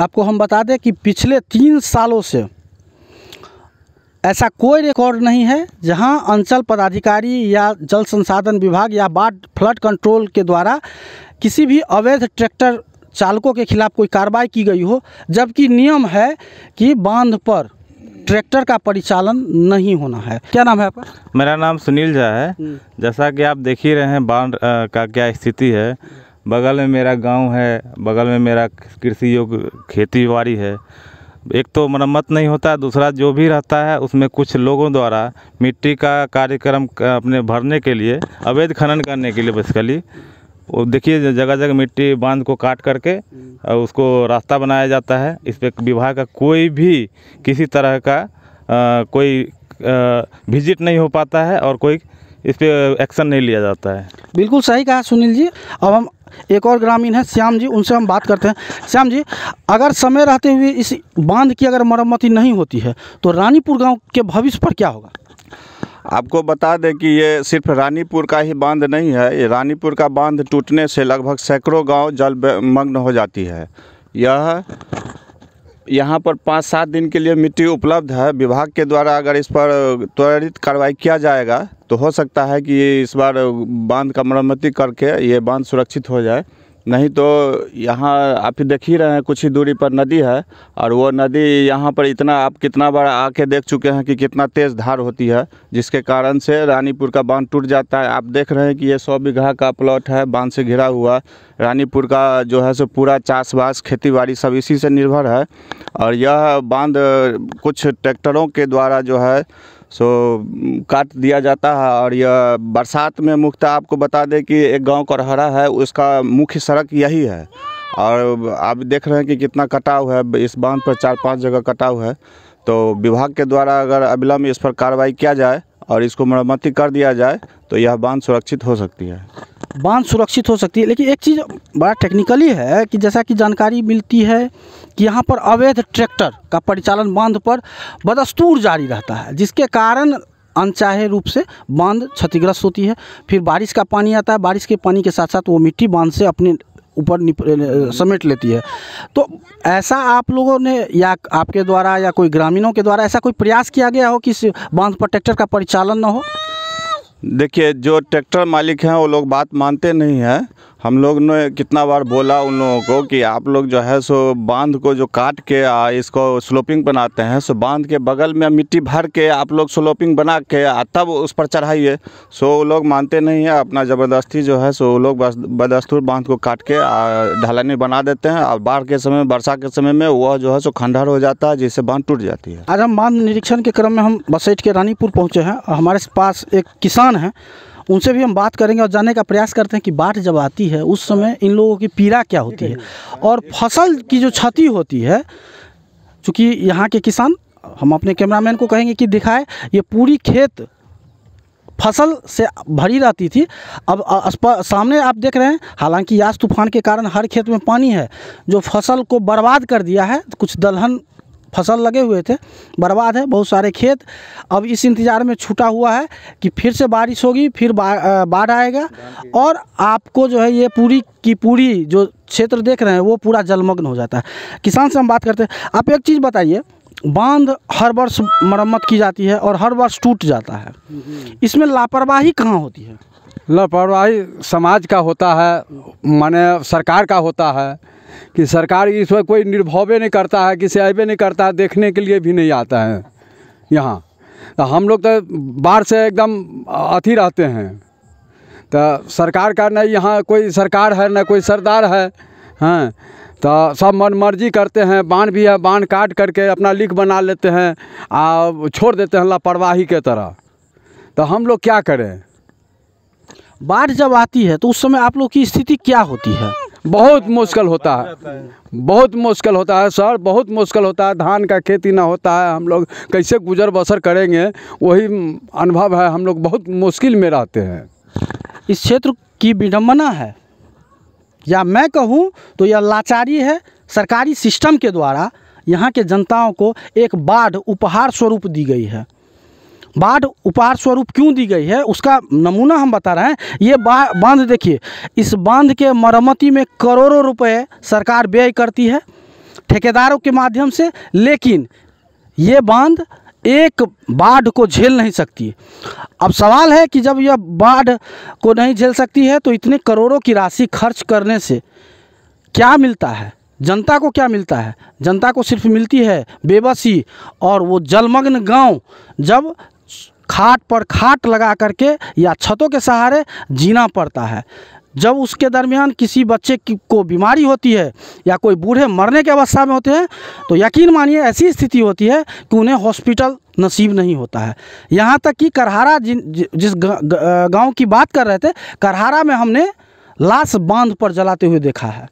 आपको हम बता दें कि पिछले तीन सालों से ऐसा कोई रिकॉर्ड नहीं है जहां अंचल पदाधिकारी या जल संसाधन विभाग या बाढ़ फ्लड कंट्रोल के द्वारा किसी भी अवैध ट्रैक्टर चालकों के खिलाफ कोई कार्रवाई की गई हो जबकि नियम है कि बांध पर ट्रैक्टर का परिचालन नहीं होना है क्या नाम है आपका मेरा नाम सुनील झा है हम्म। जैसा कि आप देख ही रहे हैं बांध का क्या स्थिति है बगल में मेरा गांव है बगल में मेरा कृषि योग खेती बाड़ी है एक तो मरम्मत नहीं होता दूसरा जो भी रहता है उसमें कुछ लोगों द्वारा मिट्टी का कार्यक्रम का अपने भरने के लिए अवैध खनन करने के लिए बेसिकली वो देखिए जगह जगह मिट्टी बांध को काट करके और उसको रास्ता बनाया जाता है इस पर विभाग का कोई भी किसी तरह का आ, कोई विजिट नहीं हो पाता है और कोई इस पर एक्शन नहीं लिया जाता है बिल्कुल सही कहा सुनील जी अब हम एक और ग्रामीण है श्याम जी उनसे हम बात करते हैं श्याम जी अगर समय रहते हुए इस बांध की अगर मरम्मति नहीं होती है तो रानीपुर गाँव के भविष्य पर क्या होगा आपको बता दें कि ये सिर्फ रानीपुर का ही बांध नहीं है ये रानीपुर का बांध टूटने से लगभग सैकड़ों गाँव जलमग्न हो जाती है यह यहाँ पर पाँच सात दिन के लिए मिट्टी उपलब्ध है विभाग के द्वारा अगर इस पर त्वरित कार्रवाई किया जाएगा तो हो सकता है कि इस बार बांध का मरम्मति करके ये बांध सुरक्षित हो जाए नहीं तो यहाँ आप देख ही रहे हैं कुछ ही दूरी पर नदी है और वो नदी यहाँ पर इतना आप कितना बार आके देख चुके हैं कि कितना तेज़ धार होती है जिसके कारण से रानीपुर का बांध टूट जाता है आप देख रहे हैं कि ये सौ बीघा का प्लॉट है बांध से घिरा हुआ रानीपुर का जो है सो पूरा चासबास बास खेती बाड़ी सब इसी से निर्भर है और यह बांध कुछ ट्रैक्टरों के द्वारा जो है सो काट दिया जाता है और यह बरसात में मुख्यतः आपको बता दें कि एक गांव करहरा है उसका मुख्य सड़क यही है और आप देख रहे हैं कि कितना कटाव है इस बांध पर चार पांच जगह कटाव है तो विभाग के द्वारा अगर अविलम्ब इस पर कार्रवाई किया जाए और इसको मरम्मति कर दिया जाए तो यह बांध सुरक्षित हो सकती है बांध सुरक्षित हो सकती है लेकिन एक चीज़ बड़ा टेक्निकली है कि जैसा कि जानकारी मिलती है कि यहाँ पर अवैध ट्रैक्टर का परिचालन बांध पर बदस्तूर जारी रहता है जिसके कारण अनचाहे रूप से बांध क्षतिग्रस्त होती है फिर बारिश का पानी आता है बारिश के पानी के साथ साथ वो मिट्टी बांध से अपने ऊपर समेट लेती है तो ऐसा आप लोगों ने या आपके द्वारा या कोई ग्रामीणों के द्वारा ऐसा कोई प्रयास किया गया हो कि इस बांध पर ट्रैक्टर का परिचालन न हो देखिए जो ट्रैक्टर मालिक हैं वो लोग बात मानते नहीं हैं हम लोग ने कितना बार बोला उन लोगों को कि आप लोग जो है सो बांध को जो काट के आ, इसको स्लोपिंग बनाते हैं सो बांध के बगल में मिट्टी भर के आप लोग स्लोपिंग बना के आ, तब उस पर चढ़ाइए सो वो लोग मानते नहीं हैं अपना ज़बरदस्ती जो है सो वो लोग बदस्तूर बांध को काट के ढलानी बना देते हैं और बाढ़ के समय वर्षा के समय में वह जो है सो खंडहर हो जाता है जिससे बांध टूट जाती है आज हम बांध निरीक्षण के क्रम में हम बसैठ के रानीपुर पहुँचे हैं हमारे पास एक किसान हैं उनसे भी हम बात करेंगे और जानने का प्रयास करते हैं कि बाढ़ जब आती है उस समय इन लोगों की पीड़ा क्या होती है और फसल की जो क्षति होती है चूँकि यहाँ के किसान हम अपने कैमरामैन को कहेंगे कि दिखाए ये पूरी खेत फसल से भरी रहती थी अब सामने आप देख रहे हैं हालांकि यास तूफान के कारण हर खेत में पानी है जो फसल को बर्बाद कर दिया है कुछ दलहन फसल लगे हुए थे बर्बाद है बहुत सारे खेत अब इस इंतज़ार में छूटा हुआ है कि फिर से बारिश होगी फिर बाढ़ आएगा और आपको जो है ये पूरी की पूरी जो क्षेत्र देख रहे हैं वो पूरा जलमग्न हो जाता है किसान से हम बात करते हैं आप एक चीज़ बताइए बांध हर वर्ष मरम्मत की जाती है और हर वर्ष टूट जाता है इसमें लापरवाही कहाँ होती है लापरवाही समाज का होता है माने सरकार का होता है कि सरकार इस पर कोई निर्भवे नहीं करता है किसी ऐबे नहीं करता है देखने के लिए भी नहीं आता है यहाँ तो हम लोग तो बाढ़ से एकदम अथी रहते हैं तो सरकार का न यहाँ कोई सरकार है न कोई सरदार है हैं तो सब मन मर्जी करते हैं बांध भी है बाँध काट करके अपना लिख बना लेते हैं और छोड़ देते हैं लापरवाही के तरह तो हम लोग क्या करें बाढ़ जब आती है तो उस समय आप लोग की स्थिति क्या होती है बहुत मुश्किल होता है बहुत मुश्किल होता है सर बहुत मुश्किल होता है धान का खेती ना होता है हम लोग कैसे गुजर बसर करेंगे वही अनुभव है हम लोग बहुत मुश्किल में रहते हैं इस क्षेत्र की विडम्बना है या मैं कहूँ तो यह लाचारी है सरकारी सिस्टम के द्वारा यहाँ के जनताओं को एक बाढ़ उपहार स्वरूप दी गई है बाढ़ उपहार स्वरूप क्यों दी गई है उसका नमूना हम बता रहे हैं ये बांध देखिए इस बांध के मरम्मती में करोड़ों रुपए सरकार व्यय करती है ठेकेदारों के माध्यम से लेकिन ये बांध एक बाढ़ को झेल नहीं सकती अब सवाल है कि जब यह बाढ़ को नहीं झेल सकती है तो इतने करोड़ों की राशि खर्च करने से क्या मिलता है जनता को क्या मिलता है जनता को सिर्फ मिलती है बेबसी और वो जलमग्न गांव जब खाट पर खाट लगा करके या छतों के सहारे जीना पड़ता है जब उसके दरमियान किसी बच्चे की को बीमारी होती है या कोई बूढ़े मरने के अवस्था में होते हैं तो यकीन मानिए ऐसी स्थिति होती है कि उन्हें हॉस्पिटल नसीब नहीं होता है यहाँ तक कि करहारा जिन जिस गांव की बात कर रहे थे करहारा में हमने लाश बांध पर जलाते हुए देखा है